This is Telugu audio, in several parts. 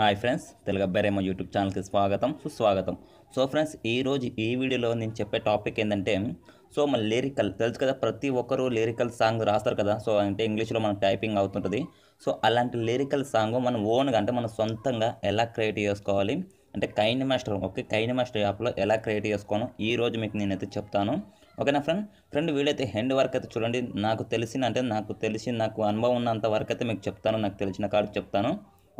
హాయ్ ఫ్రెండ్స్ తెలుగు అబ్బాయి రేమో యూట్యూబ్ ఛానల్కి స్వాగతం సుస్వాగతం సో ఫ్రెండ్స్ ఈరోజు ఈ వీడియోలో నేను చెప్పే టాపిక్ ఏంటంటే సో మన లిరికల్ తెలుసు కదా ప్రతి ఒక్కరూ లిరికల్ సాంగ్ రాస్తారు కదా సో అంటే ఇంగ్లీష్లో మనకు టైపింగ్ అవుతుంటుంది సో అలాంటి లిరికల్ సాంగ్ మనం ఓన్గా అంటే మనం సొంతంగా ఎలా క్రియేట్ చేసుకోవాలి అంటే KineMaster okay KineMaster యాప్లో ఎలా క్రియేట్ చేసుకోను ఈ రోజు మీకు నేనైతే చెప్తాను ఓకేనా ఫ్రెండ్ ఫ్రెండ్ వీడైతే హెండ్ వర్క్ అయితే చూడండి నాకు తెలిసిన అంటే నాకు తెలిసి నాకు అనుభవం ఉన్నంత వరకు అయితే మీకు చెప్తాను నాకు తెలిసిన కాడికి చెప్తాను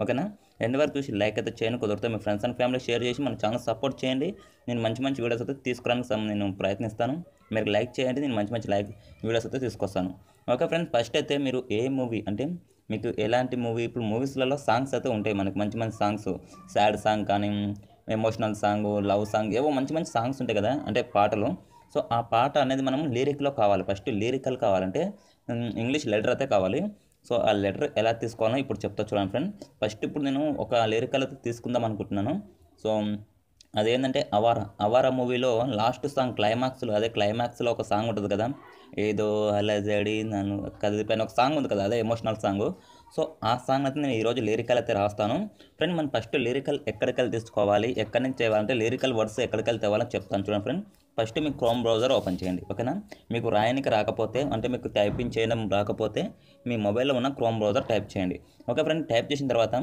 ఓకేనా ఎండ్ వరకు చూసి లైక్ అయితే చేయండి కుదిరితే మీ ఫ్రెండ్స్ అండ్ ఫ్యామిలీ షేర్ చేసి మన ఛానల్ సపోర్ట్ చేయండి నేను మంచి మంచి వీడియోస్ అయితే తీసుకురావడానికి నేను ప్రయత్నిస్తాను మీరు లైక్ చేయండి నేను మంచి మంచి లైక్ వీడియోస్ అయితే తీసుకొస్తాను ఓకే ఫ్రెండ్స్ ఫస్ట్ అయితే మీరు ఏ మూవీ అంటే మీకు ఎలాంటి మూవీ ఇప్పుడు మూవీస్లలో సాంగ్స్ అయితే ఉంటాయి మనకి మంచి మంచి సాంగ్స్ సాడ్ సాంగ్ కానీ ఎమోషనల్ సాంగ్ లవ్ సాంగ్ ఏవో మంచి మంచి సాంగ్స్ ఉంటాయి కదా అంటే పాటలు సో ఆ పాట అనేది మనం లిరిక్లో కావాలి ఫస్ట్ లిరికల్ కావాలంటే ఇంగ్లీష్ లెటర్ అయితే కావాలి సో ఆ లెటర్ ఎలా తీసుకోవాలో ఇప్పుడు చెప్తా చూడండి ఫ్రెండ్ ఫస్ట్ ఇప్పుడు నేను ఒక లిరికల్ తీసుకుందాం అనుకుంటున్నాను సో అదేంటంటే అవార అవార మూవీలో లాస్ట్ సాంగ్ క్లైమాక్స్లో అదే క్లైమాక్స్లో ఒక సాంగ్ ఉంటుంది కదా ఏదో అలజడి నన్ను కదిలిపోయిన ఒక సాంగ్ ఉంది కదా అదే ఎమోషనల్ సాంగ్ సో ఆ సాంగ్ అయితే నేను ఈరోజు లిరికల్ అయితే రాస్తాను ఫ్రెండ్ మనం ఫస్ట్ లిరికల్ ఎక్కడికెళ్ళి తీసుకోవాలి ఎక్కడి నుంచి చేయాలంటే లిరికల్ వర్డ్స్ ఎక్కడికెళ్ళి తేవాలని చెప్తాను చూడండి ఫ్రెండ్ ఫస్ట్ మీకు క్రోమ్ బ్రౌజర్ ఓపెన్ చేయండి ఓకేనా మీకు రాయనికి రాకపోతే అంటే మీకు టైపింగ్ చేయడం రాకపోతే మీ మొబైల్లో ఉన్న క్రోమ్ బ్రౌజర్ టైప్ చేయండి ఓకే ఫ్రెండ్ టైప్ చేసిన తర్వాత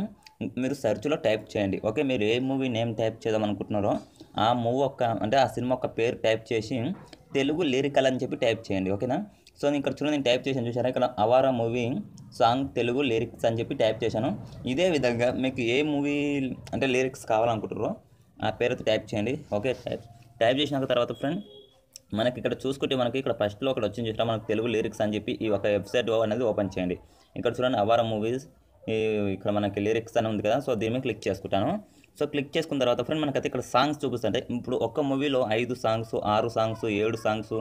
మీరు సెర్చ్లో టైప్ చేయండి ఓకే మీరు ఏ మూవీ నేమ్ టైప్ చేద్దాం అనుకుంటున్నారో ఆ మూవీ ఒక అంటే ఆ సినిమా ఒక పేరు టైప్ చేసి తెలుగు లిరికల్ అని చెప్పి టైప్ చేయండి ఓకేనా సో నేను ఇక్కడ చూడండి నేను టైప్ చేశాను చూసారా ఇక్కడ Awaara movie song Telugu lyrics అని చెప్పి టైప్ చేశాను ఇదే విధంగా మీకు ఏ మూవీ అంటే లిరిక్స్ కావాలనుకుంటారో ఆ పేరుతో టైప్ చేయండి ఓకే టైప్ టైప్ చేసిన తర్వాత ఫ్రెండ్ మనకి ఇక్కడ చూసుకుంటే మనకి ఇక్కడ ఫస్ట్లో ఇక్కడ వచ్చింది చూసినా మనకు తెలుగు లిరిక్స్ అని చెప్పి ఈ ఒక వెబ్సైట్ అనేది ఓపెన్ చేయండి ఇక్కడ చూడండి అవార మూవీస్ ఇక్కడ మనకి లిరిక్స్ అని ఉంది కదా సో దీని మీద క్లిక్ చేసుకుంటాను సో క్లిక్ చేసుకున్న తర్వాత ఫ్రెండ్ మనకైతే ఇక్కడ సాంగ్స్ చూపిస్తుంటే ఇప్పుడు ఒక్క మూవీలో ఐదు సాంగ్స్ ఆరు సాంగ్స్ ఏడు సాంగ్స్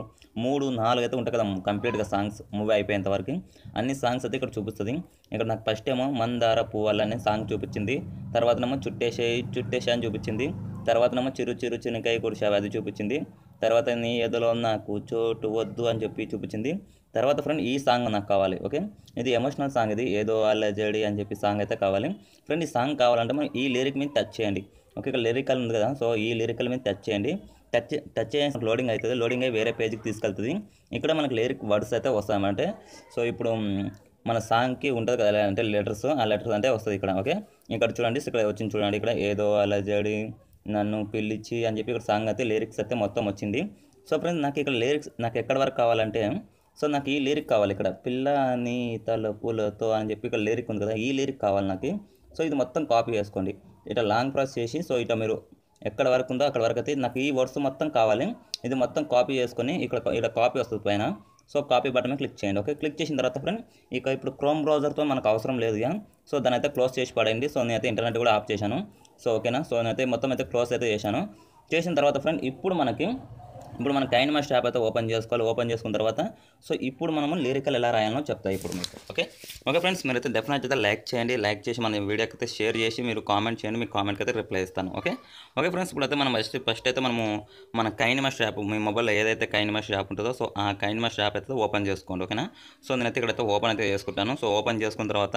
మూడు నాలుగు అయితే ఉంటాయి కదా కంప్లీట్గా సాంగ్స్ మూవీ అయిపోయేంత వరకు అన్ని సాంగ్స్ అయితే ఇక్కడ చూపిస్తుంది ఇక్కడ నాకు ఫస్ట్ ఏమో మందార పువ్వాలనే సాంగ్ చూపించింది తర్వాత ఏమో చుట్టేసే చుట్టేసే అని చూపించింది తర్వాత ఏమో చిరు చిరు చిన్నకాయ కురిసావు అది చూపించింది తర్వాత నీ ఎదలో నాకు చోటు వద్దు అని చెప్పి చూపించింది తర్వాత ఫ్రెండ్ ఈ సాంగ్ నాకు కావాలి ఓకే ఇది ఎమోషనల్ సాంగ్ ఇది ఏదో అల్లజడి అని చెప్పి సాంగ్ అయితే కావాలి ఫ్రెండ్ ఈ సాంగ్ కావాలంటే మనం ఈ లిరిక్ మీద టచ్ చేయండి ఓకే ఇక్కడ లిరికల్ ఉంది కదా సో ఈ లిరికల్ మీద టచ్ చేయండి టచ్ టచ్ చేసిన లోడింగ్ అవుతుంది లోడింగ్ అయ్యి వేరే పేజీకి తీసుకెళ్తుంది ఇక్కడ మనకు లిరిక్ వర్డ్స్ అయితే వస్తాయన్నమాట సో ఇప్పుడు మన సాంగ్కి ఉంటుంది కదా అంటే లెటర్స్ ఆ లెటర్స్ అంటే వస్తుంది ఇక్కడ ఓకే ఇక్కడ చూడండి ఇక్కడ వచ్చింది చూడండి ఇక్కడ ఏదో అలజడి నన్ను పిలిచి అని చెప్పి ఇక్కడ సాంగ్ అయితే లిరిక్స్ అయితే మొత్తం వచ్చింది సో ఫ్రెండ్స్ నాకు ఇక్కడ లిరిక్స్ నాకు ఎక్కడ వరకు కావాలంటే సో నాకు ఈ లిరిక్ కావాలి ఇక్కడ పిల్ల నీ తలపులతో అని చెప్పి ఇక్కడ లిరిక్ ఉంది కదా ఈ లిరిక్ కావాలి నాకు సో ఇది మొత్తం కాపీ చేసుకోండి ఇట్లా లాంగ్ ప్రాస్ చేసి సో ఇట మీరు ఎక్కడ వరకు ఉందో అక్కడ వరకు అయితే నాకు ఈ వర్డ్స్ మొత్తం కావాలి ఇది మొత్తం కాపీ చేసుకొని ఇక్కడ ఇక్కడ కాపీ వస్తుంది పైన సో కాపీ బటన్ క్లిక్ చేయండి ఓకే క్లిక్ చేసిన తర్వాత ఫ్రెండ్ ఇక ఇప్పుడు క్రోమ్ బ్రౌజర్తో మనకు అవసరం లేదు సో దాని అయితే క్లోజ్ చేసి పడండి సో నేనైతే ఇంటర్నెట్ కూడా ఆఫ్ చేశాను సో ఓకేనా సో నేనైతే మొత్తం అయితే క్లోజ్ అయితే చేశాను చేసిన తర్వాత ఫ్రెండ్ ఇప్పుడు మనకి ఇప్పుడు మనం డైనమస్ యాప్ అయితే ఓపెన్ చేసుకోవాలి ఓపెన్ చేసుకున్న తర్వాత సో ఇప్పుడు మనము లిరికల్ ఎలా రాయాలో చెప్తాయి ఇప్పుడు మీకు ఓకే ఓకే ఫ్రెండ్స్ మీరు అయితే డెఫినెట్ అయితే లైక్ చేయండి లైక్ చేసి మన వీడియోకి అయితే షేర్ చేసి మీరు కామెంట్ చేయండి మీ కామెంట్కి అయితే రిప్లై ఇస్తాను ఓకే ఓకే ఫ్రెండ్స్ ఇప్పుడు అయితే మనం ఫస్ట్ ఫస్ట్ అయితే మనము మన కైనమస్ యాప్ మీ మొబైల్లో ఏదైతే కైనమస్ యాప్ ఉంటుందో సో ఆ కైనమస్ యాప్ అయితే ఓపెన్ చేసుకోండి ఓకేనా సో నేనైతే ఇక్కడైతే ఓపెన్ అయితే చేసుకుంటాను సో ఓపెన్ చేసుకున్న తర్వాత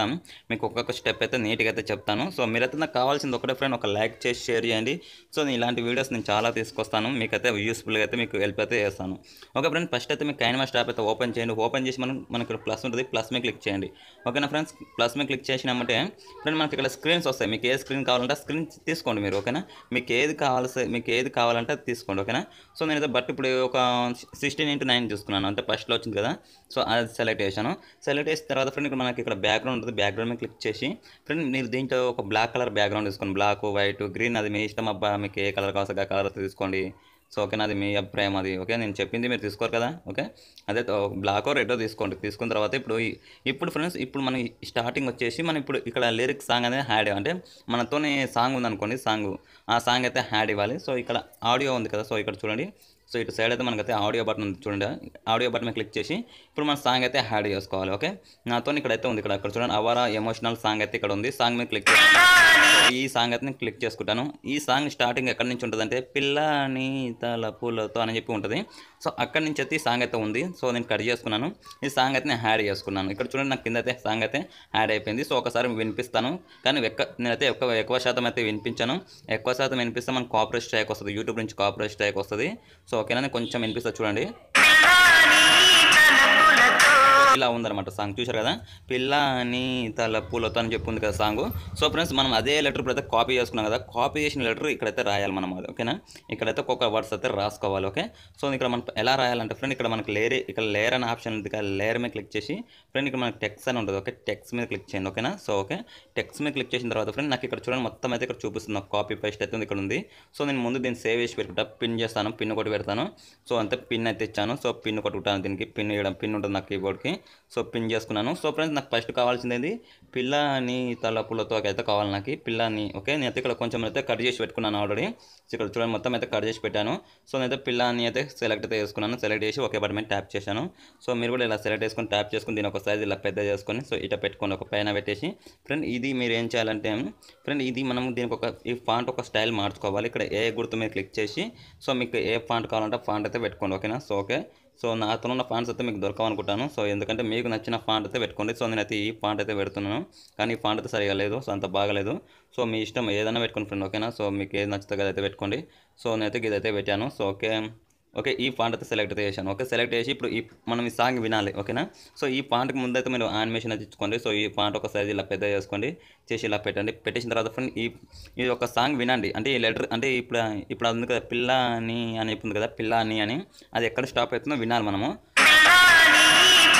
మీకు ఒక్కొక్క స్టెప్ అయితే నీట్గా అయితే చెప్తాను సో మీరైతే నాకు కావాల్సింది ఒకటే ఫ్రెండ్ ఒక లైక్ చేసి షేర్ చేయండి సో నేను ఇలాంటి వీడియోస్ నేను చాలా తీసుకొస్తాను మీకైతే యూస్ఫుల్గా అయితే మీకు హెల్ప్ అయితే చేస్తాను ఓకే ఫ్రెండ్స్ ఫస్ట్ అయితే మీకు కైనమా స్టాప్ అయితే ఓపెన్ చేయండి ఓపెన్ చేసి మనం మనకు ప్లస్ ఉంటుంది ప్లస్ మీ క్లిక్ చేయండి ఓకేనా ఫ్రెండ్స్ ప్లస్ మీ క్లిక్ చేసినామంటే ఫ్రెండ్ మనకి ఇక్కడ స్క్రీన్స్ వస్తాయి మీకు ఏ స్క్రీన్ కావాలంటే స్క్రీన్ తీసుకోండి మీరు ఓకేనా మీకు ఏది కావాల్సి మీకు ఏది కావాలంటే తీసుకోండి ఓకేనా సో నేనైతే బట్ ఇప్పుడు ఒక సిక్స్టీన్ ఇంటూ నైన్ చూసుకున్నాను అంటే ఫస్ట్లో వచ్చింది కదా సో అది సెలెక్ట్ చేశాను సెలెక్ట్ చేసిన తర్వాత ఫ్రెండ్ ఇక్కడ మనకి ఇక్కడ బ్యాక్గ్రౌండ్ ఉంటుంది బ్యాక్గ్రౌండ్ మీద క్లిక్ చేసి ఫ్రెండ్ మీరు దీంట్లో ఒక బ్లాక్ కలర్ బ్యాక్గ్రౌండ్ తీసుకోండి బ్లాక్ వైట్ గ్రీన్ అది మీ ఇష్టం అబ్బా మీకు ఏ కలర్ కావాల్సి కలర్ తీసుకోండి సో ఓకేనా అది మీ అభిప్రాయం అది ఓకే నేను చెప్పింది మీరు తీసుకోరు కదా ఓకే అదే బ్లాక్ ఆర్ తీసుకోండి తీసుకున్న తర్వాత ఇప్పుడు ఇప్పుడు ఫ్రెండ్స్ ఇప్పుడు మనం స్టార్టింగ్ వచ్చేసి మనం ఇప్పుడు ఇక్కడ లిరిక్స్ సాంగ్ అనేది హ్యాడ్ అంటే మనతోనే సాంగ్ ఉందనుకోండి సాంగ్ ఆ సాంగ్ అయితే హ్యాడ్ ఇవ్వాలి సో ఇక్కడ ఆడియో ఉంది కదా సో ఇక్కడ చూడండి సో ఇటు సైడ్ అయితే మనకైతే ఆడియో బటన్ చూడండి ఆడియో బటన్ క్లిక్ చేసి ఇప్పుడు మన సాంగ్ అయితే హ్యాడ్ చేసుకోవాలి ఓకే నాతో ఇక్కడైతే ఉంది ఇక్కడ అక్కడ చూడండి అవారా ఎమోషనల్ సాంగ్ అయితే ఇక్కడ ఉంది సాంగ్ మీద క్లిక్ చేయాలి ఈ సాంగ్ అయితే నేను క్లిక్ చేసుకుంటాను ఈ సాంగ్ స్టార్టింగ్ ఎక్కడి నుంచి ఉంటుందంటే పిల్లని తల పూలతో అని చెప్పి ఉంటుంది సో అక్కడి నుంచి అయితే ఈ సాంగ్ అయితే ఉంది సో నేను కట్ చేసుకున్నాను ఈ సాంగ్ అయితే నేను యాడ్ చేసుకున్నాను ఇక్కడ చూడండి నాకు కింద అయితే సాంగ్ అయితే యాడ్ అయిపోయింది సో ఒకసారి వినిపిస్తాను కానీ ఎక్క నేనైతే ఎక్కువ ఎక్కువ శాతం అయితే వినిపించాను ఎక్కువ శాతం వినిపిస్తే మనకు కాపరేట్ స్ట్రైక్ వస్తుంది యూట్యూబ్ నుంచి కాపరేట్ స్ట్రైక్ వస్తుంది సో ఓకేనా కొంచెం వినిపిస్తుంది చూడండి ఇలా ఉందన్నమాట సాంగ్ చూశారు కదా పిల్లని తల పూలతో అని చెప్పింది కదా సాంగ్ సో ఫ్రెండ్స్ మనం అదే లెటర్ అయితే కాపీ చేసుకున్నాం కదా కాపీ చేసిన లెటర్ ఇక్కడైతే రాయాలి మనం అది ఓకేనా ఇక్కడైతే ఒక్కొక్క వర్డ్స్ అయితే రాసుకోవాలి ఓకే సో ఇక్కడ మనం ఎలా రాయాలంటే ఫ్రెండ్ ఇక్కడ మనకి లేరే ఇక్కడ లేర్ అనే ఆప్షన్ ఉంది కదా లేయర్ మీద క్లిక్ చేసి ఫ్రెండ్ ఇక్కడ మనకి టెక్స్ అని ఉంటుంది ఓకే టెక్స్ మీద క్లిక్ చేయండి ఓకేనా సో ఓకే టెక్స్ మీద క్లిక్ చేసిన తర్వాత ఫ్రెండ్ నాకు ఇక్కడ చూడండి మొత్తం అయితే ఇక్కడ చూపిస్తుంది కాపీ పేస్ట్ అయితే ఇక్కడ ఉంది సో నేను ముందు దీన్ని సేవ్ చేసి పెట్టుకుంటా పిన్ చేస్తాను పిన్ ఒకటి పెడతాను సో అంతే పిన్ అయితే ఇచ్చాను సో పిన్ కొట్టుకుంటాను దీనికి పిన్ వేయడం పిన్ ఉంటుంది నా కీబోర్డ్కి సో పిన్ చేసుకున్నాను సో ఫ్రెండ్స్ నాకు ఫస్ట్ కావాల్సింది పిల్లని తలపులతో అయితే కావాలి నాకు పిల్లని ఓకే నేనైతే ఇక్కడ కొంచెం అయితే కట్ చేసి పెట్టుకున్నాను ఆల్రెడీ ఇక్కడ చూడండి మొత్తం అయితే కట్ చేసి పెట్టాను సో నేనైతే పిల్లని అయితే సెలెక్ట్ అయితే చేసుకున్నాను సెలెక్ట్ చేసి ఒకే బటన్ మీద ట్యాప్ చేశాను సో మీరు కూడా ఇలా సెలెక్ట్ చేసుకుని ట్యాప్ చేసుకుని దీని ఒక సైజ్ ఇలా పెద్ద చేసుకొని సో ఇట పెట్టుకొని ఒక పైన పెట్టేసి ఫ్రెండ్ ఇది మీరు ఏం చేయాలంటే ఫ్రెండ్ ఇది మనం దీనికి ఒక ఈ ఫాంట్ ఒక స్టైల్ మార్చుకోవాలి ఇక్కడ ఏ గుర్తు మీద క్లిక్ చేసి సో మీకు ఏ ఫాంట్ కావాలంటే ఫాంట్ అయితే పెట్టుకోండి ఓకేనా సో ఓకే సో ఉన్న ఫాంట్స్ అయితే మీకు దొరకవనుకుంటాను సో ఎందుకంటే మీకు నచ్చిన ఫాంట్ అయితే పెట్టుకోండి సో నేనైతే ఈ ఫాంట్ అయితే పెడుతున్నాను కానీ ఈ ఫాంట్ అయితే సరిగా లేదు సో అంత బాగలేదు సో మీ ఇష్టం ఏదైనా పెట్టుకోండి ఫ్రెండ్ ఓకేనా సో మీకు ఏది నచ్చితే అయితే పెట్టుకోండి సో నేనైతే ఇదైతే పెట్టాను సో ఓకే ఓకే ఈ ఫాంట్ అయితే సెలెక్ట్ చేశాను ఓకే సెలెక్ట్ చేసి ఇప్పుడు ఈ మనం ఈ సాంగ్ వినాలి ఓకేనా సో ఈ ముందు ముందైతే మీరు యానిమేషన్ అయితే ఇచ్చుకోండి సో ఈ ఫాంట్ ఒక సైజ్ ఇలా పెద్ద చేసుకోండి చేసి ఇలా పెట్టండి పెట్టేసిన తర్వాత ఫ్రెండ్ ఈ ఈ ఒక సాంగ్ వినండి అంటే ఈ లెటర్ అంటే ఇప్పుడు ఇప్పుడు అది ఉంది కదా పిల్ల అని అని చెప్పింది కదా పిల్ల అని అని అది ఎక్కడ స్టాప్ అవుతుందో వినాలి మనము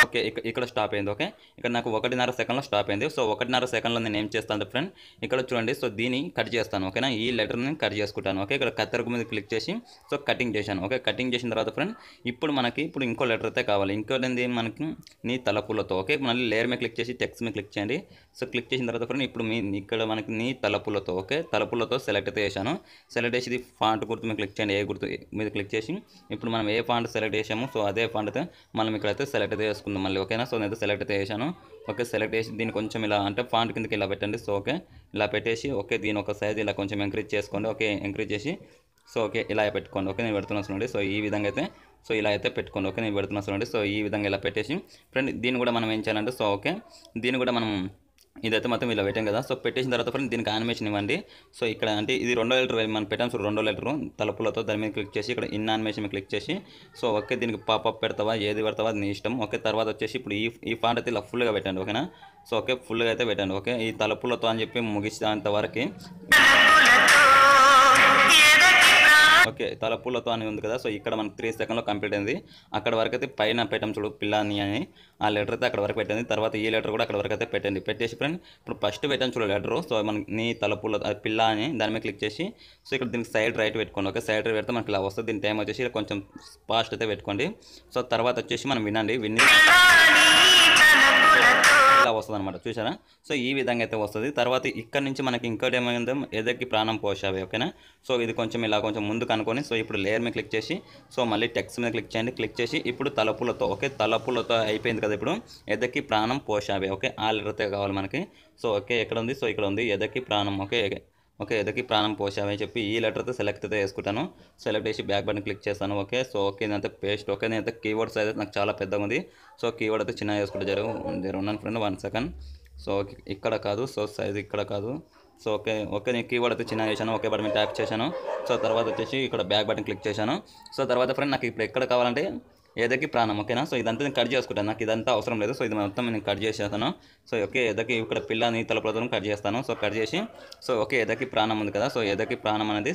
ఓకే ఇక్కడ స్టాప్ అయింది ఓకే ఇక్కడ నాకు ఒకటిన్నర సెకండ్లో స్టాప్ అయింది సో ఒకటిన్నర సెకండ్లో నేను ఏం చేస్తాను ఫ్రెండ్ ఇక్కడ చూడండి సో దీన్ని కట్ చేస్తాను ఓకేనా ఈ లెటర్ని కట్ చేసుకుంటాను ఓకే ఇక్కడ కత్తెరకు మీద క్లిక్ చేసి సో కటింగ్ చేశాను ఓకే కటింగ్ చేసిన తర్వాత ఫ్రెండ్ ఇప్పుడు మనకి ఇప్పుడు ఇంకో లెటర్ అయితే కావాలి ఇంకోటి మనకి నీ తలపులతో ఓకే మళ్ళీ లేయర్ మీద క్లిక్ చేసి టెక్స్ట్ మీద క్లిక్ చేయండి సో క్లిక్ చేసిన తర్వాత ఫ్రెండ్ ఇప్పుడు మీ ఇక్కడ మనకి నీ తలపులతో ఓకే తలపులతో సెలెక్ట్ అయితే చేశాను సెలెక్ట్ చేసి ఫాంట్ గుర్తు మీద క్లిక్ చేయండి ఏ గుర్తు మీద క్లిక్ చేసి ఇప్పుడు మనం ఏ ఫాంట్ సెలెక్ట్ చేసామో సో అదే ఫాంట్ అయితే మనం ఇక్కడైతే సెలెక్ట్ అయితే చేసుకుందాం మళ్ళీ ఓకేనా సో నేను సెలెక్ట్ అయితే చేశాను ఓకే సెలెక్ట్ చేసి దీన్ని కొంచెం ఇలా అంటే ఫాంట్ కిందకి ఇలా పెట్టండి సో ఓకే ఇలా పెట్టేసి ఓకే దీని ఒక సైజ్ ఇలా కొంచెం ఎంకరేజ్ చేసుకోండి ఓకే ఎంకరేజ్ చేసి సో ఓకే ఇలా పెట్టుకోండి ఓకే నేను పెడుతున్నాను సో ఈ విధంగా అయితే సో ఇలా అయితే పెట్టుకోండి ఓకే నేను పెడుతున్నాను సో ఈ విధంగా ఇలా పెట్టేసి ఫ్రెండ్ దీన్ని కూడా మనం ఏం చేయాలంటే సో ఓకే దీన్ని కూడా మనం ఇదైతే మొత్తం ఇలా పెట్టాం కదా సో పెట్టేసిన తర్వాత ఫ్రెండ్ దీనికి ఆనిమేషన్ ఇవ్వండి సో ఇక్కడ అంటే ఇది రెండో లెటర్ మనం పెట్టాం సో రెండో లెటరు తలుపులతో దాని మీద క్లిక్ చేసి ఇక్కడ ఇన్ మీద క్లిక్ చేసి సో ఒకే దీనికి పాపప్ పెడతావా ఏది పెడతావా నీ ఇష్టం ఓకే తర్వాత వచ్చేసి ఇప్పుడు ఈ ఈ ఫాంట్ అయితే ఇలా ఫుల్గా పెట్టండి ఓకేనా సో ఓకే ఫుల్గా అయితే పెట్టండి ఓకే ఈ తలుపులతో అని చెప్పి ముగించేంత వరకు ఓకే తలపులతో అని ఉంది కదా సో ఇక్కడ మనకు త్రీ సెకండ్లో కంప్లీట్ అయింది అక్కడ వరకు అయితే పైన పెట్టం చూడు పిల్లని అని ఆ లెటర్ అయితే అక్కడ వరకు పెట్టింది తర్వాత ఈ లెటర్ కూడా అక్కడ వరకు అయితే పెట్టండి పెట్టేసి ఫ్రెండ్ ఇప్పుడు ఫస్ట్ పెట్టం చూడు లెటర్ సో మన నీ తలపుల పిల్ల అని దాని మీద క్లిక్ చేసి సో ఇక్కడ దీనికి సైడ్ రైట్ పెట్టుకోండి ఓకే సైడ్ రైట్ పెడితే మనకి ఇలా వస్తుంది దీని టైం వచ్చేసి కొంచెం ఫాస్ట్ అయితే పెట్టుకోండి సో తర్వాత వచ్చేసి మనం వినండి విన్నీ ఇలా వస్తుంది అనమాట చూసారా సో ఈ విధంగా అయితే వస్తుంది తర్వాత ఇక్కడ నుంచి మనకి ఇంకోటి ఏమైందో ఎదక్కి ప్రాణం పోసావి ఓకేనా సో ఇది కొంచెం ఇలా కొంచెం ముందు కనుకొని సో ఇప్పుడు లేయర్ మీద క్లిక్ చేసి సో మళ్ళీ టెక్స్ట్ మీద క్లిక్ చేయండి క్లిక్ చేసి ఇప్పుడు తలపులతో ఓకే తలపులతో అయిపోయింది కదా ఇప్పుడు ఎదక్కి ప్రాణం పోషావే ఓకే ఆ లెటర్తో కావాలి మనకి సో ఓకే ఎక్కడ ఉంది సో ఇక్కడ ఉంది ఎదక్కి ప్రాణం ఓకే ఓకే ఎదకి ప్రాణం పోషామని చెప్పి ఈ లెటర్తో సెలెక్ట్ అయితే వేసుకుంటాను సెలెక్ట్ చేసి బ్యాక్ బటన్ క్లిక్ చేస్తాను ఓకే సో ఓకే నేనైతే పేస్ట్ ఓకే నేనైతే కీవర్డ్స్ అయితే నాకు చాలా పెద్దగా ఉంది సో కీవర్డ్ అయితే చిన్న వేసుకుంటే జరుగు ఉన్నాను ఫ్రెండ్ వన్ సెకండ్ సో ఇక్కడ కాదు సో సైజ్ ఇక్కడ కాదు సో ఓకే ఓకే నేను కీవర్డ్ అయితే చిన్న చేశాను ఓకే బటన్ ట్యాప్ చేశాను సో తర్వాత వచ్చేసి ఇక్కడ బ్యాక్ బటన్ క్లిక్ చేశాను సో తర్వాత ఫ్రెండ్ నాకు ఇప్పుడు ఎక్కడ కావాలంటే ఏదకి ప్రాణం ఓకేనా సో ఇదంతా నేను కట్ చేసుకుంటాను నాకు ఇదంతా అవసరం లేదు సో ఇది మొత్తం నేను కట్ చేసేస్తాను సో ఓకే ఎదకి ఇక్కడ పిల్లని తలపడతాను కట్ చేస్తాను సో కట్ చేసి సో ఓకే ఎదకి ప్రాణం ఉంది కదా సో ఎదకి ప్రాణం అనేది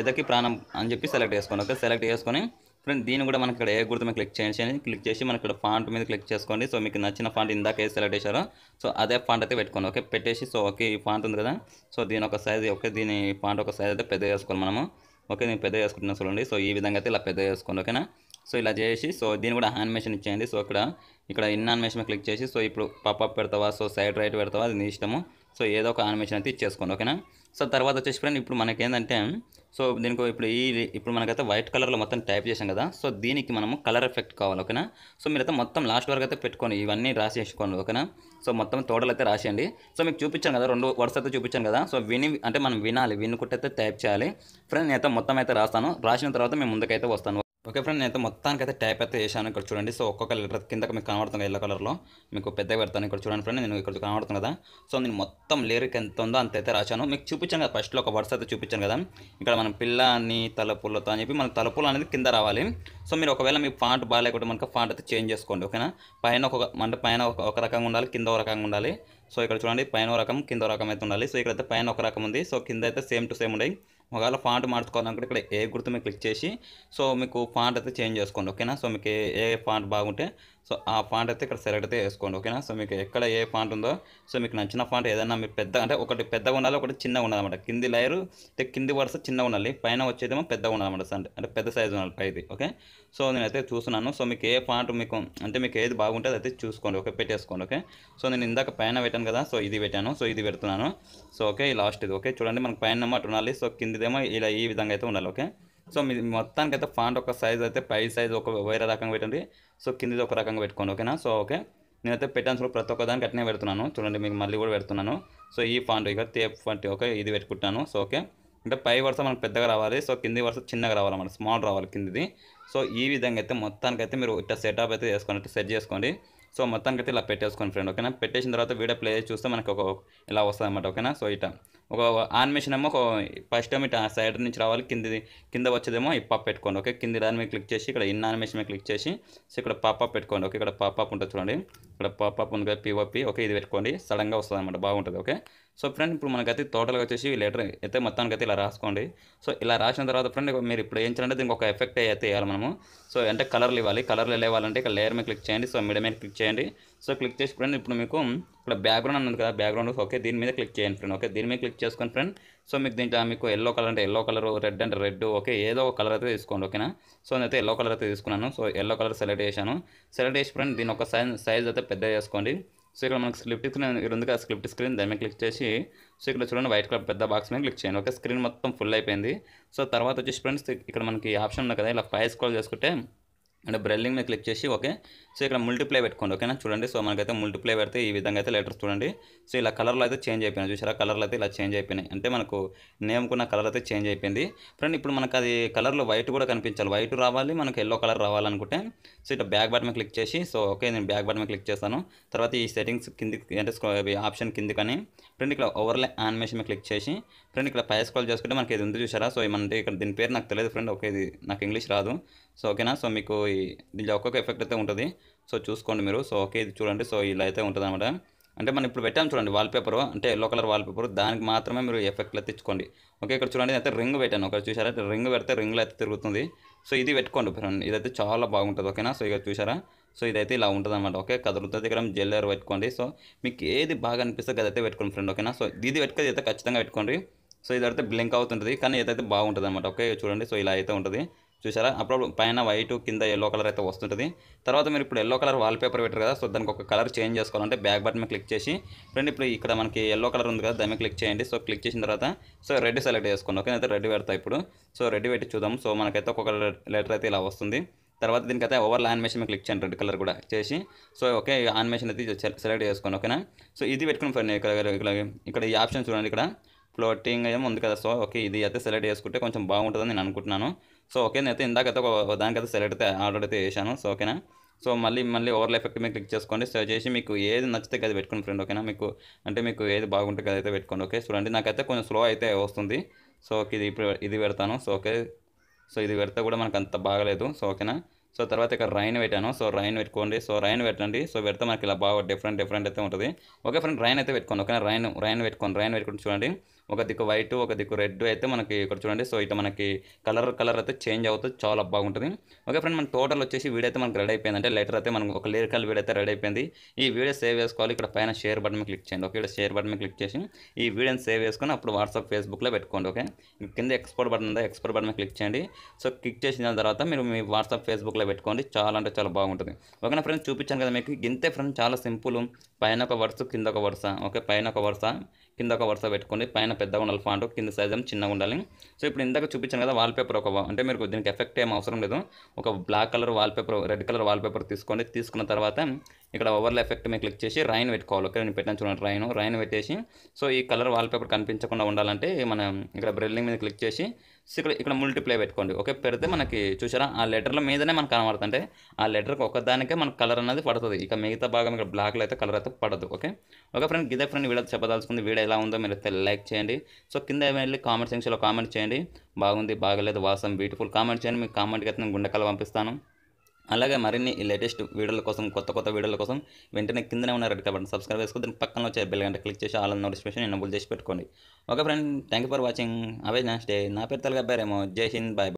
ఎదకి ప్రాణం అని చెప్పి సెలెక్ట్ చేసుకోండి ఓకే సెలెక్ట్ చేసుకొని ఫ్రెండ్ దీన్ని కూడా మనకి ఇక్కడ ఏ గుర్తు మీద క్లిక్ చేయండి క్లిక్ చేసి మనకి ఇక్కడ ఫాంట్ మీద క్లిక్ చేసుకోండి సో మీకు నచ్చిన ఫాంట్ ఇందాక ఏ సెలెక్ట్ చేశారో సో అదే ఫాంట్ అయితే పెట్టుకోండి ఓకే పెట్టేసి సో ఓకే ఈ ఫాంట్ ఉంది కదా సో దీని ఒక సైజ్ ఓకే దీని ఫాంట్ ఒక సైజ్ అయితే పెద్ద చేసుకోవాలి మనము ఓకే నేను పెద్ద చేసుకుంటున్నా చూడండి సో ఈ విధంగా అయితే ఇలా పెద్ద చేసుకోండి ఓకేనా సో ఇలా చేసి సో దీన్ని కూడా యానిమేషన్ ఇచ్చేయండి సో ఇక్కడ ఇక్కడ ఇన్ ఆనిమేషన్ క్లిక్ చేసి సో ఇప్పుడు పప్అప్ పెడతావా సో సైడ్ రైట్ పెడతావా అది నీ ఇష్టము సో ఏదో ఒక ఆనిమేషన్ అయితే ఇచ్చేసుకోండి ఓకేనా సో తర్వాత వచ్చేసి ఫ్రెండ్ ఇప్పుడు మనకేందంటే సో దీనికి ఇప్పుడు ఈ ఇప్పుడు మనకైతే వైట్ కలర్లో మొత్తం టైప్ చేసాం కదా సో దీనికి మనము కలర్ ఎఫెక్ట్ కావాలి ఓకేనా సో మీరైతే మొత్తం లాస్ట్ వరకు అయితే పెట్టుకోండి ఇవన్నీ రాసి వేసుకోండి ఓకేనా సో మొత్తం తోటలు అయితే రాసేయండి సో మీకు చూపించాను కదా రెండు వర్డ్స్ అయితే చూపించాను కదా సో విని అంటే మనం వినాలి వినుకుంటే అయితే టైప్ చేయాలి ఫ్రెండ్ అయితే మొత్తం అయితే రాస్తాను రాసిన తర్వాత మేము ముందుకైతే వస్తాను ఓకే ఫ్రెండ్ అయితే మొత్తానికి అయితే టైప్ అయితే వేసాను ఇక్కడ చూడండి సో ఒక్కొక్క లెటర్ కింద మీకు కనబడుతుంది ఎల్లో కలర్లో మీకు పెద్దగా పెడతాను ఇక్కడ చూడండి ఫ్రెండ్ నేను ఇక్కడ కనబడుతుంది కదా సో నేను మొత్తం లిరిక్ ఎంత ఉందో అంత అయితే రాశాను మీకు చూపించాను కదా ఫస్ట్లో ఒక వర్స్ అయితే చూపించాను కదా ఇక్కడ మన పిల్ల అని తలుపులతో అని చెప్పి మన తలుపులు అనేది కింద రావాలి సో మీరు ఒకవేళ మీ ఫాంట్ బాగాలేకుంటే మనకు ఫాంట్ అయితే చేంజ్ చేసుకోండి ఓకేనా పైన ఒక అంటే పైన ఒక రకంగా ఉండాలి కింద ఒక రకంగా ఉండాలి సో ఇక్కడ చూడండి పైన ఒక రకం కింద రకం అయితే ఉండాలి సో ఇక్కడ అయితే పైన ఒక రకం ఉంది సో కింద అయితే సేమ్ టు సేమ్ ఉండే ఒకవేళ ఫాంట్ మార్చుకోవాలనుకుంటే ఇక్కడ ఏ గుర్తు మీద క్లిక్ చేసి సో మీకు ఫాంట్ అయితే చేంజ్ చేసుకోండి ఓకేనా సో మీకు ఏ ఫాంట్ బాగుంటే సో ఆ ఫాంట్ అయితే ఇక్కడ సెలెక్ట్ అయితే వేసుకోండి ఓకేనా సో మీకు ఎక్కడ ఏ ఫాంట్ ఉందో సో మీకు నచ్చిన ఫాంట్ ఏదైనా మీరు పెద్ద అంటే ఒకటి పెద్దగా ఉండాలి ఒకటి చిన్నగా ఉండాలి అనమాట కింది లైరు అయితే కింది వరుస చిన్నగా ఉండాలి పైన వచ్చేదేమో పెద్దగా ఉండాలి అనమాట అంటే పెద్ద సైజు ఉండాలి పైది ఓకే సో నేనైతే చూస్తున్నాను సో మీకు ఏ ఫాంట్ మీకు అంటే మీకు ఏది బాగుంటుంది అయితే చూసుకోండి ఓకే పెట్టేసుకోండి ఓకే సో నేను ఇందాక పైన పెట్టాను కదా సో ఇది పెట్టాను సో ఇది పెడుతున్నాను సో ఓకే లాస్ట్ ఇది ఓకే చూడండి మనకు పైన అన్నమాట ఉండాలి సో కిందిదేమో ఇలా ఈ విధంగా అయితే ఉండాలి ఓకే సో మీ మొత్తానికి అయితే ఫాంట్ ఒక సైజ్ అయితే పై సైజ్ ఒక వేరే రకంగా పెట్టండి సో కిందిది ఒక రకంగా పెట్టుకోండి ఓకేనా సో ఓకే నేనైతే పెట్టాను ప్రతి ఒక్క దానికి అట్నే పెడుతున్నాను చూడండి మీకు మళ్ళీ కూడా పెడుతున్నాను సో ఈ ఫాంట్ ఇక తేప్ ఫాంట్ ఓకే ఇది పెట్టుకుంటాను సో ఓకే అంటే పై వరుస మనకు పెద్దగా రావాలి సో కింది వరుస చిన్నగా రావాలన్నమాట స్మాల్ రావాలి కిందిది సో ఈ విధంగా అయితే మొత్తానికి అయితే మీరు ఇట్లా సెటప్ అయితే చేసుకోండి సెట్ చేసుకోండి సో అయితే ఇలా పెట్టేసుకోండి ఫ్రెండ్ ఓకేనా పెట్టేసిన తర్వాత వీడియో ప్లే చేసి చూస్తే మనకు ఒక ఇలా వస్తుంది అనమాట ఓకేనా సో ఇట ఒక ఆనిమేషన్ ఏమో ఒక ఫస్ట్ ఏమో ఇటు సైడ్ నుంచి రావాలి కింది కింద వచ్చేదేమో ఈ పాప్ పెట్టుకోండి ఓకే కింది దాని మీద క్లిక్ చేసి ఇక్కడ ఇన్ ఆనిమేషన్ మీద క్లిక్ చేసి సో ఇక్కడ పాప పెట్టుకోండి ఓకే ఇక్కడ పాప ఉంటుంది చూడండి ఇక్కడ పాప ఉంది కదా పిఓపి ఓకే ఇది పెట్టుకోండి సడన్గా వస్తుంది అనమాట బాగుంటుంది ఓకే సో ఫ్రెండ్ ఇప్పుడు మనకైతే టోటల్గా వచ్చేసి లెటర్ అయితే మొత్తానికి అయితే ఇలా రాసుకోండి సో ఇలా రాసిన తర్వాత ఫ్రెండ్ మీరు ఇప్పుడు ఏం చేయాలంటే దీనికి ఒక ఎఫెక్ట్ అయితే వేయాలి మనము సో అంటే కలర్లు ఇవ్వాలి కలర్లు ఇవ్వాలంటే ఇక్కడ లేయర్ మీద క్లిక్ చేయండి సో మిడ మీద క్లిక్ చేయండి సో క్లిక్ చేసి ఫ్రెండ్ ఇప్పుడు మీకు ఇక్కడ బ్యాక్గ్రౌండ్ ఉంది కదా బ్యాక్గ్రౌండ్ ఓకే దీని మీద క్లిక్ చేయండి ఫ్రెండ్ ఓకే దీని మీద క్లిక్ చేసుకొని ఫ్రెండ్ సో మీకు దీంట్లో మీకు ఎల్లో కలర్ అంటే ఎల్లో కలర్ రెడ్ అంటే రెడ్ ఓకే ఏదో ఒక కలర్ అయితే తీసుకోండి ఓకేనా సో నేను అయితే ఎల్లో కలర్ అయితే తీసుకున్నాను సో ఎల్లో కలర్ సెలెక్ట్ చేశాను సెలెక్ట్ చేసి ఫ్రెండ్ దీని ఒక సైజ్ సైజ్ అయితే పెద్ద చేసుకోండి సో ఇక్కడ మనకు స్లిప్ స్క్రీన్ ఇక్కడ ఉంది కదా స్క్రీన్ దాని మీద క్లిక్ చేసి సో ఇక్కడ చూడండి వైట్ కలర్ పెద్ద బాక్స్ మీద క్లిక్ చేయండి ఓకే స్క్రీన్ మొత్తం ఫుల్ అయిపోయింది సో తర్వాత వచ్చేసి ఫ్రెండ్స్ ఇక్కడ మనకి ఆప్షన్ ఉంది కదా ఇలా ఫైవ్ స్క్రోల్ చేసుకుంటే అంటే బ్రెల్లింగ్ మీద క్లిక్ చేసి ఓకే సో ఇక్కడ మల్టిప్లై పెట్టుకోండి ఓకేనా చూడండి సో మనకైతే మల్టిప్లై పెడితే ఈ విధంగా అయితే లెటర్స్ చూడండి సో ఇలా కలర్లో అయితే చేంజ్ అయిపోయినాయి చూసారా కలర్లు అయితే ఇలా చేంజ్ అయిపోయినాయి అంటే మనకు నేమ్కున్న కలర్ అయితే చేంజ్ అయిపోయింది ఫ్రెండ్ ఇప్పుడు మనకు అది కలర్లో వైట్ కూడా కనిపించాలి వైట్ రావాలి మనకు ఎల్లో కలర్ రావాలనుకుంటే సో ఇట్లా బ్యాక్ బటన్ క్లిక్ చేసి సో ఓకే నేను బ్యాక్ బటన్ క్లిక్ చేస్తాను తర్వాత ఈ సెటింగ్స్ కింది అంటే ఆప్షన్ కింది కానీ ఫ్రెండ్ ఇక్కడ ఓవర్లే యానిమేషన్ మీద క్లిక్ చేసి ఫ్రెండ్ ఇక్కడ పై స్కాల్ చేసుకుంటే మనకి ఇది ఉంది చూసారా సో మన ఇక్కడ దీని పేరు నాకు తెలియదు ఫ్రెండ్ ఓకే ఇది నాకు ఇంగ్లీష్ రాదు సో ఓకేనా సో మీకు ఈ దీనిలో ఒక్కొక్క ఎఫెక్ట్ అయితే ఉంటుంది సో చూసుకోండి మీరు సో ఓకే ఇది చూడండి సో ఇలా అయితే ఉంటుంది అనమాట అంటే మనం ఇప్పుడు పెట్టాము చూడండి వాల్పేపర్ అంటే ఎల్లో కలర్ వాల్పేపర్ దానికి మాత్రమే మీరు ఎఫెక్ట్లు తెచ్చుకోండి ఓకే ఇక్కడ చూడండి అయితే రింగ్ పెట్టాను ఒకటి చూసారా రింగ్ పెడితే రింగ్లో అయితే తిరుగుతుంది సో ఇది పెట్టుకోండి ఫ్రెండ్ ఇదైతే చాలా బాగుంటుంది ఓకేనా సో ఇక చూసారా సో ఇదైతే ఇలా ఉంటుంది అనమాట ఓకే కదులుతుంది ఇక్కడ జెల్లర్ పెట్టుకోండి సో మీకు ఏది బాగా అనిపిస్తే అదైతే పెట్టుకోండి ఫ్రెండ్ ఓకేనా సో ఇది పెట్టుకోది అయితే ఖచ్చితంగా పెట్టుకోండి సో ఇదైతే బ్లింక్ అవుతుంటుంది కానీ ఇదైతే బాగుంటుంది అనమాట ఓకే చూడండి సో ఇలా అయితే ఉంటుంది చూసారా అప్పుడు పైన వైట్ కింద ఎల్లో కలర్ అయితే వస్తుంటుంది తర్వాత మీరు ఇప్పుడు ఎల్లో కలర్ వాల్పేపర్ పెట్టారు కదా సో దానికి ఒక కలర్ చేంజ్ చేసుకోవాలంటే బ్యాక్ బటన్ క్లిక్ చేసి ఫ్రెండ్ ఇప్పుడు ఇక్కడ మనకి ఎల్లో కలర్ ఉంది కదా దాన్ని క్లిక్ చేయండి సో క్లిక్ చేసిన తర్వాత సో రెడ్ సెలెక్ట్ చేసుకోండి ఓకే అయితే రెడ్ పెడతా ఇప్పుడు సో రెడ్ పెట్టి చూద్దాం సో మనకైతే ఒక్కొక్క లెటర్ అయితే ఇలా వస్తుంది తర్వాత దీనికైతే ఓవర్ యానిమేషన్ మీకు క్లిక్ చేయండి రెడ్ కలర్ కూడా చేసి సో ఓకే ఆనిమేషన్ అయితే సెలెక్ట్ చేసుకోండి ఓకేనా సో ఇది పెట్టుకుని ఫ్రెండ్ ఇక్కడ ఇక్కడ ఇక్కడ ఈ ఆప్షన్ చూడండి ఇక్కడ ఫ్లోటింగ్ ఏమో ఉంది కదా సో ఓకే ఇది అయితే సెలెక్ట్ చేసుకుంటే కొంచెం బాగుంటుందని నేను అనుకుంటున్నాను సో ఓకే ఇందాక ఇందాకైతే ఒక దానికైతే సెలెక్ట్ అయితే ఆర్డర్ అయితే వేసాను సో ఓకేనా సో మళ్ళీ మళ్ళీ ఓవర్ ఎఫెక్ట్ మీద క్లిక్ చేసుకోండి సర్వ్ చేసి మీకు ఏది నచ్చితే అది పెట్టుకోండి ఫ్రెండ్ ఓకేనా మీకు అంటే మీకు ఏది బాగుంటుంది అది అయితే పెట్టుకోండి ఓకే చూడండి నాకైతే కొంచెం స్లో అయితే వస్తుంది సో ఇది ఇప్పుడు ఇది పెడతాను సో ఓకే సో ఇది పెడితే కూడా మనకు అంత బాగలేదు సో ఓకేనా సో తర్వాత ఇక్కడ రైన్ పెట్టాను సో రైన్ పెట్టుకోండి సో రైన్ పెట్టండి సో పెడితే మనకి ఇలా బాగా డిఫరెంట్ డిఫరెంట్ అయితే ఉంటుంది ఓకే ఫ్రెండ్ రైన్ అయితే పెట్టుకోండి ఓకేనా రైన్ రైన్ పెట్టుకోండి రైన్ పెట్టుకుని చూడండి ఒక దిక్కు వైట్ ఒక దిక్కు రెడ్ అయితే మనకి ఇక్కడ చూడండి సో ఇటు మనకి కలర్ కలర్ అయితే చేంజ్ అవుతుంది చాలా బాగుంటుంది ఓకే ఫ్రెండ్ మన టోటల్ వచ్చేసి వీడియో అయితే మనకు రెడీ అయిపోయింది అంటే లెటర్ అయితే మనకు ఒక లిరికల్ వీడియో అయితే రెడీ అయిపోయింది ఈ వీడియో సేవ్ చేసుకోవాలి ఇక్కడ పైన షేర్ బటన్ క్లిక్ చేయండి ఓకే ఇక్కడ షేర్ బటన్ క్లిక్ చేసి ఈ వీడియోని సేవ్ చేసుకొని అప్పుడు వాట్సాప్ ఫేస్బుక్లో పెట్టుకోండి ఓకే కింద ఎక్స్పోర్ట్ బటన్ ఉందా ఎక్స్పోర్ట్ బటన్ క్లిక్ చేయండి సో క్లిక్ చేసిన తర్వాత మీరు మీ వాట్సాప్ ఫేస్బుక్లో పెట్టుకోండి చాలా అంటే చాలా బాగుంటుంది ఓకేనా ఫ్రెండ్స్ చూపించాను కదా మీకు ఇంతే ఫ్రెండ్స్ చాలా సింపుల్ పైన ఒక వరుస కింద ఒక వరుస ఓకే పైన ఒక వరుస కింద ఒక వరుస పెట్టుకోండి పైన పైన పెద్దగా ఉండాలి ఫాంట్ కింద సైజ్ ఏమో చిన్నగా ఉండాలి సో ఇప్పుడు ఇందాక చూపించాను కదా వాల్పేపర్ ఒక అంటే మీరు దీనికి ఎఫెక్ట్ ఏం అవసరం లేదు ఒక black colour wallpaper red colour wallpaper తీసుకోండి తీసుకున్న తర్వాత ఇక్కడ ఓవర్ల ఎఫెక్ట్ మీకు క్లిక్ చేసి రైన్ పెట్టుకోవాలి ఓకే నేను పెట్టాను చూడండి రైన్ రైన్ పెట్టేసి సో ఈ కలర్ వాల్పేపర్ కనిపించకుండా ఉండాలంటే మనం ఇక్కడ బ్రెల్లింగ్ మీద క్లిక్ చేసి సో ఇక్కడ ఇక్కడ మల్టిప్లై పెట్టుకోండి ఓకే పెడితే మనకి చూసారా ఆ లెటర్ల మీదనే మనకు కనబడుతుంటే ఆ లెటర్కి ఒకదానికే మనకు కలర్ అనేది పడుతుంది ఇక మిగతా భాగం ఇక్కడ బ్లాక్లో అయితే కలర్ అయితే పడదు ఓకే ఓకే ఫ్రెండ్ ఇదే ఫ్రెండ్ వీడియో చెప్పదలుచుకుంది వీడియో ఎలా ఉందో మీరు అయితే లైక్ చేయండి సో కింద వెళ్ళి కామెంట్ సెక్షన్లో కామెంట్ చేయండి బాగుంది బాగలేదు వాసం బ్యూటిఫుల్ కామెంట్ చేయండి మీకు కామెంట్కి అయితే నేను గుండెకాల పంపిస్తాను అలాగే మరిన్ని లేటెస్ట్ వీడియోల కోసం కొత్త కొత్త వీడియోల కోసం వెంటనే కిందనే ఉన్న రెడ్ కాబట్టి సబ్స్క్రైబ్ చేసుకో దానికి పక్కన వచ్చే బెల్ గంట క్లిక్ చేసి ఆల్ నోటిఫికేషన్ ఎన్నబుల్ చేసి పెట్టుకోండి okay friend thank you for watching away next day నా పేరు తెలుగు అబ్బారేమో జై హింద్ బాయ్